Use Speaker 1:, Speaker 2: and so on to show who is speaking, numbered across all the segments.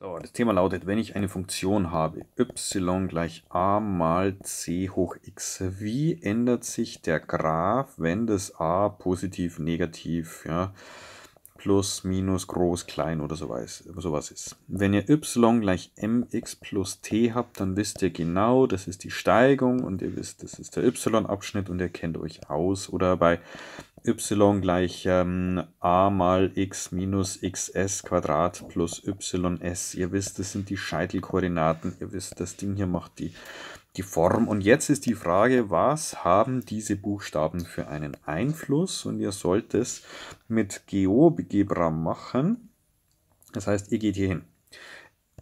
Speaker 1: So, das Thema lautet, wenn ich eine Funktion habe, y gleich a mal c hoch x, wie ändert sich der Graph, wenn das a positiv, negativ, ja, plus, minus, groß, klein oder sowas, sowas ist. Wenn ihr y gleich mx plus t habt, dann wisst ihr genau, das ist die Steigung und ihr wisst, das ist der y-Abschnitt und ihr kennt euch aus. Oder bei y gleich ähm, a mal x minus xs Quadrat plus ys. Ihr wisst, das sind die Scheitelkoordinaten. Ihr wisst, das Ding hier macht die, die Form. Und jetzt ist die Frage, was haben diese Buchstaben für einen Einfluss? Und ihr sollt es mit GeoGebra machen. Das heißt, ihr geht hier hin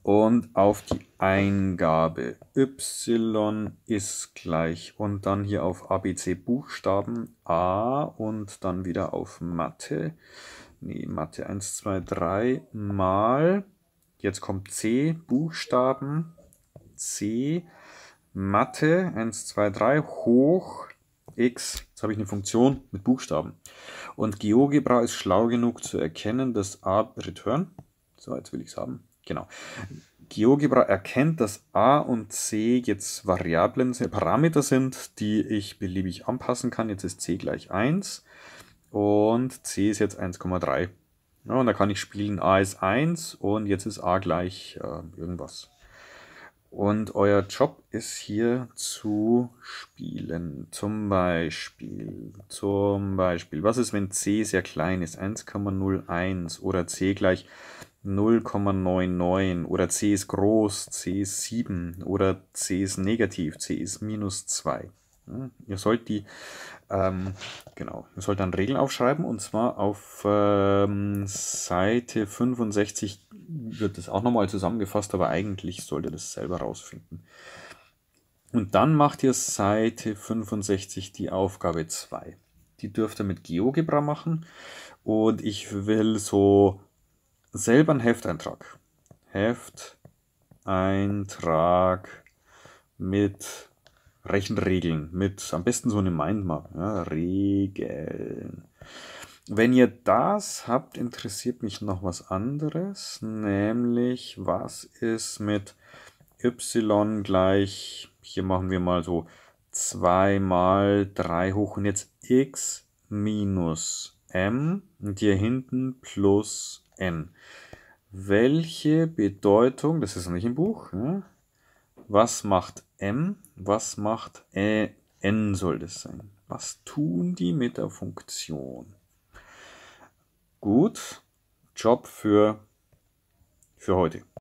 Speaker 1: und auf die Eingabe y ist gleich und dann hier auf ABC Buchstaben A und dann wieder auf Mathe. Nee, Mathe 1, 2, 3 mal, jetzt kommt C Buchstaben C Mathe 1, 2, 3 hoch x. Jetzt habe ich eine Funktion mit Buchstaben. Und GeoGebra ist schlau genug zu erkennen, dass A return. So, jetzt will ich es haben. Genau. GeoGebra erkennt, dass A und C jetzt Variablen, äh, Parameter sind, die ich beliebig anpassen kann. Jetzt ist C gleich 1 und C ist jetzt 1,3. Ja, und da kann ich spielen, A ist 1 und jetzt ist A gleich äh, irgendwas. Und euer Job ist hier zu spielen. Zum Beispiel, zum Beispiel, was ist, wenn c sehr klein ist? 1,01 oder c gleich 0,99 oder c ist groß, c ist 7 oder c ist negativ, c ist minus 2. Hm, ihr sollt die, ähm, genau, ihr sollt dann Regeln aufschreiben und zwar auf ähm, Seite 65 wird das auch nochmal zusammengefasst, aber eigentlich sollt ihr das selber rausfinden. Und dann macht ihr Seite 65 die Aufgabe 2. Die dürft ihr mit GeoGebra machen und ich will so selber einen Hefteintrag. Hefteintrag mit Rechenregeln, mit am besten so eine Mindmap. Ja, Regeln. Wenn ihr das habt, interessiert mich noch was anderes, nämlich was ist mit y gleich, hier machen wir mal so 2 mal 3 hoch und jetzt x minus m und hier hinten plus n. Welche Bedeutung, das ist noch nicht im Buch, ne? was macht m, was macht ä, n soll das sein? Was tun die mit der Funktion? Gut, Job für, für heute.